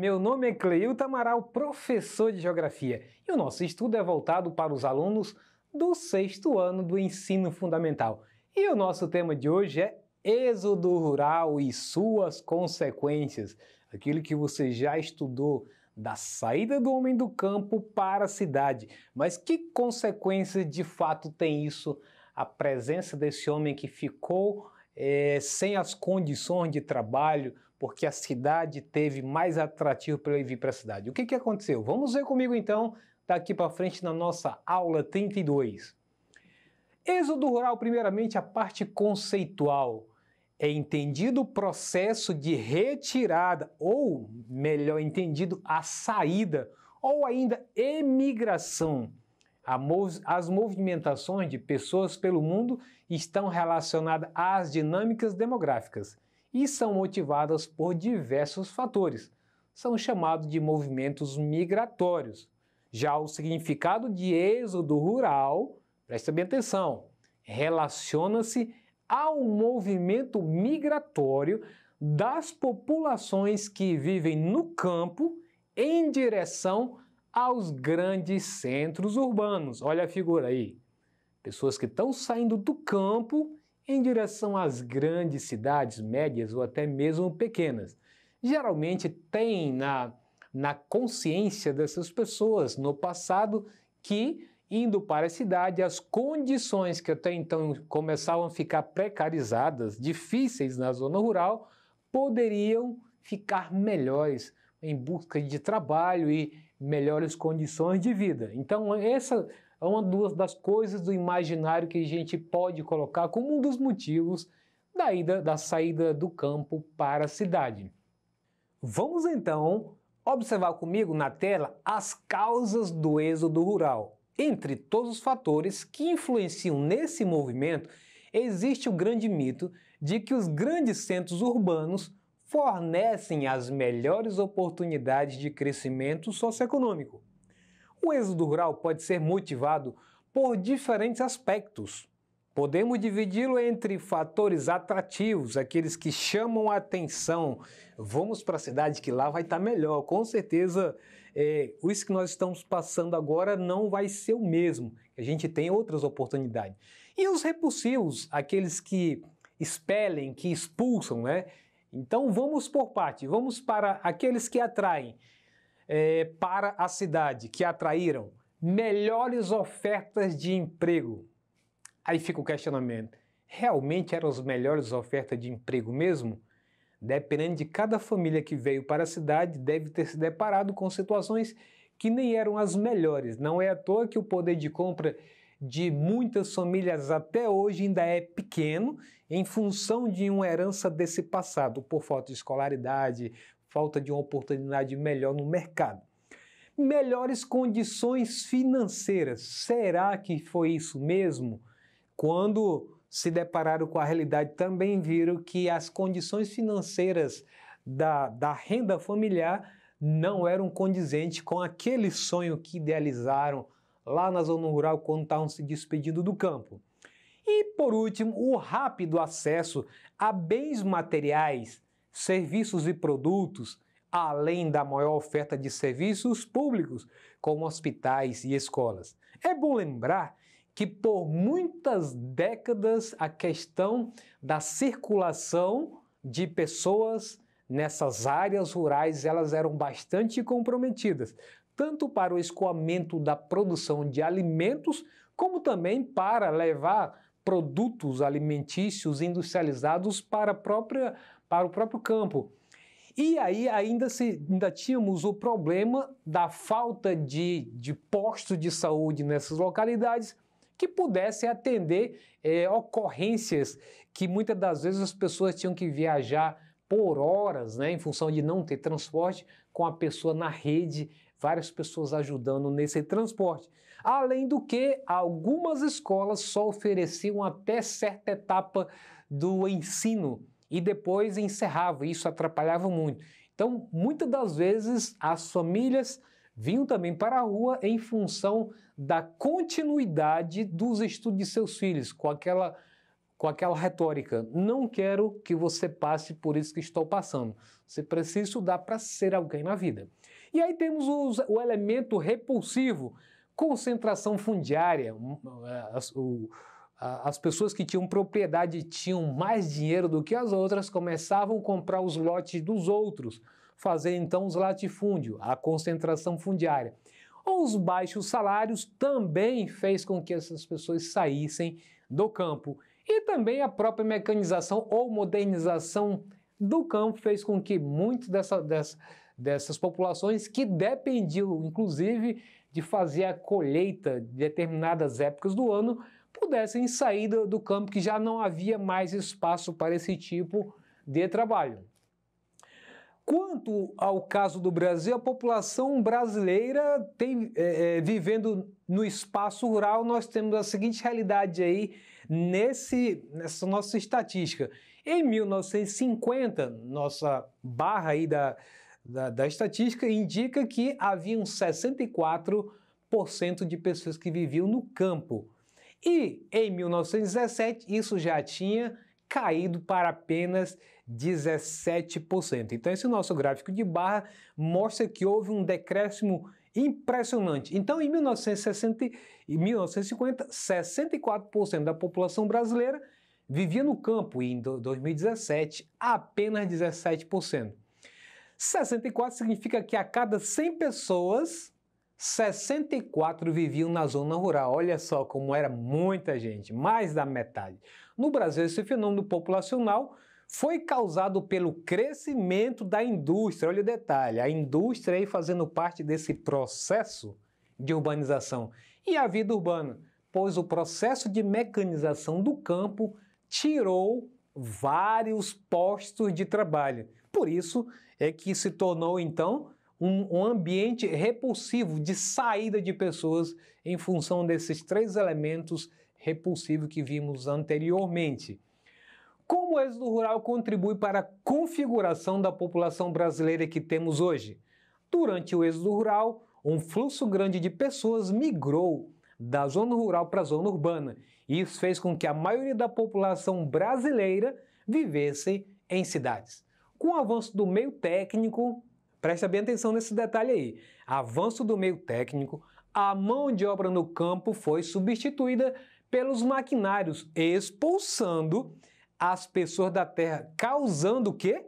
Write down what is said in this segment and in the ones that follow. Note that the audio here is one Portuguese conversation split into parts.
meu nome é Cleio Tamaral, professor de Geografia, e o nosso estudo é voltado para os alunos do sexto ano do ensino fundamental. E o nosso tema de hoje é Êxodo Rural e suas consequências, aquilo que você já estudou da saída do homem do campo para a cidade. Mas que consequências de fato tem isso? A presença desse homem que ficou é, sem as condições de trabalho, porque a cidade teve mais atrativo para ele vir para a cidade. O que, que aconteceu? Vamos ver comigo então, daqui para frente na nossa aula 32. Êxodo rural, primeiramente, a parte conceitual. É entendido o processo de retirada, ou melhor entendido, a saída, ou ainda emigração as movimentações de pessoas pelo mundo estão relacionadas às dinâmicas demográficas e são motivadas por diversos fatores. São chamados de movimentos migratórios. Já o significado de êxodo rural, presta bem atenção, relaciona-se ao movimento migratório das populações que vivem no campo em direção aos grandes centros urbanos. Olha a figura aí. Pessoas que estão saindo do campo em direção às grandes cidades médias ou até mesmo pequenas. Geralmente tem na, na consciência dessas pessoas no passado que, indo para a cidade, as condições que até então começavam a ficar precarizadas, difíceis na zona rural, poderiam ficar melhores em busca de trabalho e melhores condições de vida. Então, essa é uma das coisas do imaginário que a gente pode colocar como um dos motivos da, ida, da saída do campo para a cidade. Vamos então observar comigo na tela as causas do êxodo rural. Entre todos os fatores que influenciam nesse movimento, existe o grande mito de que os grandes centros urbanos fornecem as melhores oportunidades de crescimento socioeconômico. O êxodo rural pode ser motivado por diferentes aspectos. Podemos dividi-lo entre fatores atrativos, aqueles que chamam a atenção. Vamos para a cidade que lá vai estar tá melhor. Com certeza, é, isso que nós estamos passando agora não vai ser o mesmo. A gente tem outras oportunidades. E os repulsivos, aqueles que expelem, que expulsam, né? Então vamos por parte, vamos para aqueles que atraem é, para a cidade, que atraíram melhores ofertas de emprego. Aí fica o questionamento: realmente eram as melhores ofertas de emprego mesmo? Dependendo de cada família que veio para a cidade, deve ter se deparado com situações que nem eram as melhores. Não é à toa que o poder de compra de muitas famílias até hoje ainda é pequeno em função de uma herança desse passado, por falta de escolaridade, falta de uma oportunidade melhor no mercado. Melhores condições financeiras. Será que foi isso mesmo? Quando se depararam com a realidade, também viram que as condições financeiras da, da renda familiar não eram condizentes com aquele sonho que idealizaram lá na zona rural quando estavam tá se despedindo do campo. E por último, o rápido acesso a bens materiais, serviços e produtos, além da maior oferta de serviços públicos, como hospitais e escolas. É bom lembrar que por muitas décadas a questão da circulação de pessoas nessas áreas rurais elas eram bastante comprometidas, tanto para o escoamento da produção de alimentos, como também para levar produtos alimentícios industrializados para, própria, para o próprio campo. E aí ainda, se, ainda tínhamos o problema da falta de, de postos de saúde nessas localidades que pudesse atender é, ocorrências que muitas das vezes as pessoas tinham que viajar por horas, né, em função de não ter transporte, com a pessoa na rede várias pessoas ajudando nesse transporte. Além do que, algumas escolas só ofereciam até certa etapa do ensino e depois encerrava, isso atrapalhava muito. Então, muitas das vezes, as famílias vinham também para a rua em função da continuidade dos estudos de seus filhos, com aquela, com aquela retórica: não quero que você passe por isso que estou passando. Você precisa estudar para ser alguém na vida. E aí temos o elemento repulsivo, concentração fundiária. É, as, as pessoas que tinham propriedade tinham mais dinheiro do que as outras começavam a comprar os lotes dos outros, fazer então os latifúndios, a concentração fundiária. Os baixos salários também fez com que essas pessoas saíssem do campo. E também a própria mecanização ou modernização do campo fez com que muitos dessa, dessa, dessas populações que dependiam, inclusive, de fazer a colheita de determinadas épocas do ano, pudessem sair do, do campo que já não havia mais espaço para esse tipo de trabalho. Quanto ao caso do Brasil, a população brasileira tem é, é vivendo no espaço rural, nós temos a seguinte realidade aí nesse, nessa nossa estatística. Em 1950, nossa barra aí da, da, da estatística indica que haviam 64% de pessoas que viviam no campo. E em 1917 isso já tinha caído para apenas 17%. Então esse nosso gráfico de barra mostra que houve um decréscimo impressionante. Então em 1960 e 1950, 64% da população brasileira vivia no campo e em 2017 apenas 17%. 64 significa que a cada 100 pessoas, 64 viviam na zona rural. Olha só como era muita gente, mais da metade. No Brasil, esse fenômeno populacional foi causado pelo crescimento da indústria. Olha o detalhe: a indústria aí fazendo parte desse processo de urbanização e a vida urbana, pois o processo de mecanização do campo tirou vários postos de trabalho. Por isso é que se tornou então um, ambiente repulsivo de saída de pessoas em função desses três elementos repulsivos que vimos anteriormente. Como o êxodo rural contribui para a configuração da população brasileira que temos hoje? Durante o êxodo rural, um fluxo grande de pessoas migrou da zona rural para a zona urbana. isso fez com que a maioria da população brasileira vivesse em cidades. Com o avanço do meio técnico, presta bem atenção nesse detalhe aí. Avanço do meio técnico, a mão de obra no campo foi substituída pelos maquinários, expulsando as pessoas da terra, causando o quê?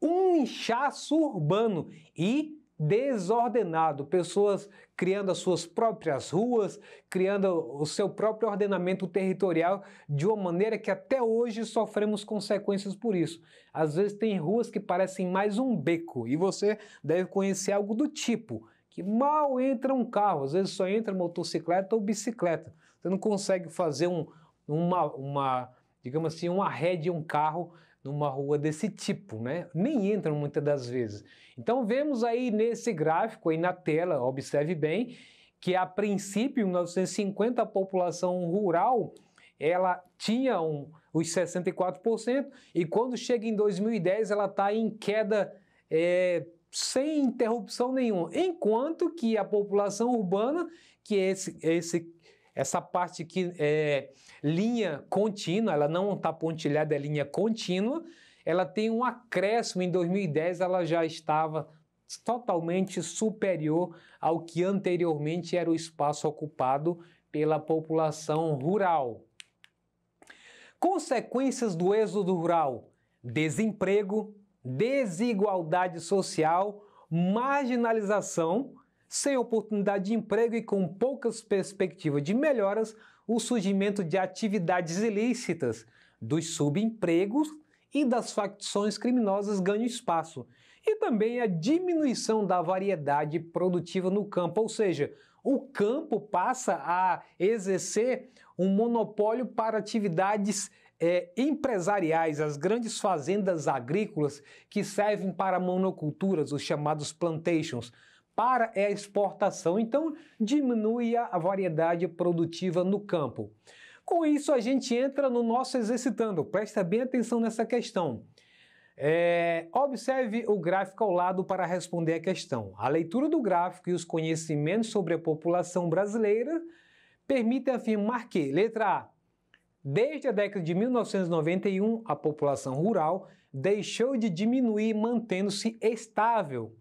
Um inchaço urbano e desordenado, pessoas criando as suas próprias ruas, criando o seu próprio ordenamento territorial de uma maneira que até hoje sofremos consequências por isso. Às vezes tem ruas que parecem mais um beco e você deve conhecer algo do tipo, que mal entra um carro, às vezes só entra motocicleta ou bicicleta. Você não consegue fazer um, uma, uma digamos assim, uma rede um carro numa rua desse tipo, né? Nem entram muitas das vezes. Então vemos aí nesse gráfico aí na tela, observe bem, que a princípio, em 1950, a população rural ela tinha um, os 64% e quando chega em 2010 ela está em queda é, sem interrupção nenhuma, enquanto que a população urbana, que é esse, esse essa parte que é linha contínua, ela não está pontilhada, é linha contínua, ela tem um acréscimo. Em 2010 ela já estava totalmente superior ao que anteriormente era o espaço ocupado pela população rural. Consequências do êxodo rural: desemprego, desigualdade social, marginalização sem oportunidade de emprego e com poucas perspectivas de melhoras, o surgimento de atividades ilícitas, dos subempregos e das facções criminosas ganha espaço, e também a diminuição da variedade produtiva no campo, ou seja, o campo passa a exercer um monopólio para atividades é, empresariais, as grandes fazendas agrícolas que servem para monoculturas, os chamados plantations para a exportação. Então, diminui a variedade produtiva no campo. Com isso, a gente entra no nosso exercitando. Presta bem atenção nessa questão. É, observe o gráfico ao lado para responder a questão. A leitura do gráfico e os conhecimentos sobre a população brasileira permitem afirmar que, letra A, desde a década de 1991, a população rural deixou de diminuir, mantendo-se estável.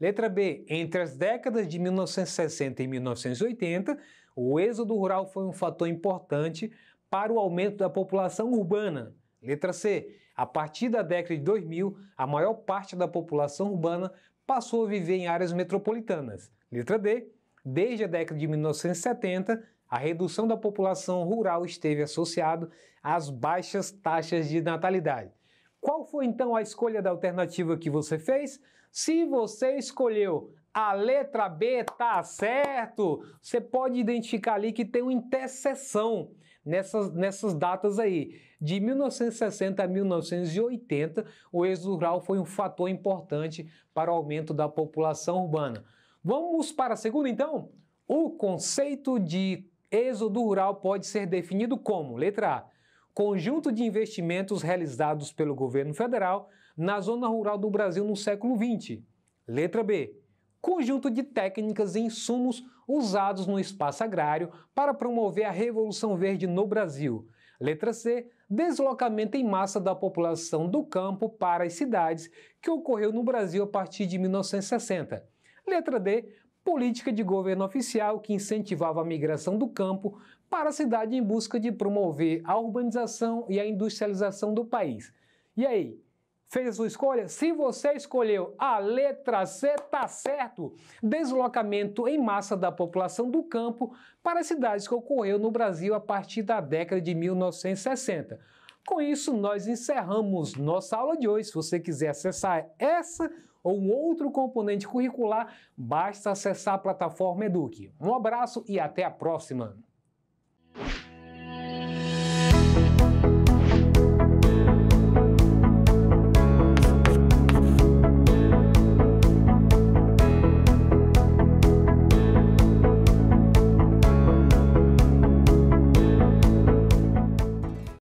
Letra B. Entre as décadas de 1960 e 1980, o êxodo rural foi um fator importante para o aumento da população urbana. Letra C. A partir da década de 2000, a maior parte da população urbana passou a viver em áreas metropolitanas. Letra D. Desde a década de 1970, a redução da população rural esteve associado às baixas taxas de natalidade. Qual foi então a escolha da alternativa que você fez? Se você escolheu a letra B tá certo. Você pode identificar ali que tem uma interseção nessas, nessas datas aí. De 1960 a 1980, o êxodo rural foi um fator importante para o aumento da população urbana. Vamos para a segunda então? O conceito de êxodo rural pode ser definido como, letra A, conjunto de investimentos realizados pelo governo federal na zona rural do Brasil no século XX? Letra B. Conjunto de técnicas e insumos usados no espaço agrário para promover a Revolução Verde no Brasil. Letra C. Deslocamento em massa da população do campo para as cidades, que ocorreu no Brasil a partir de 1960. Letra D política de governo oficial que incentivava a migração do campo para a cidade em busca de promover a urbanização e a industrialização do país. E aí, Fez a sua escolha? Se você escolheu a letra C, tá certo. Deslocamento em massa da população do campo para as cidades que ocorreu no Brasil a partir da década de 1960. Com isso, nós encerramos nossa aula de hoje. Se você quiser acessar essa ou um outro componente curricular, basta acessar a plataforma Eduque. Um abraço e até a próxima!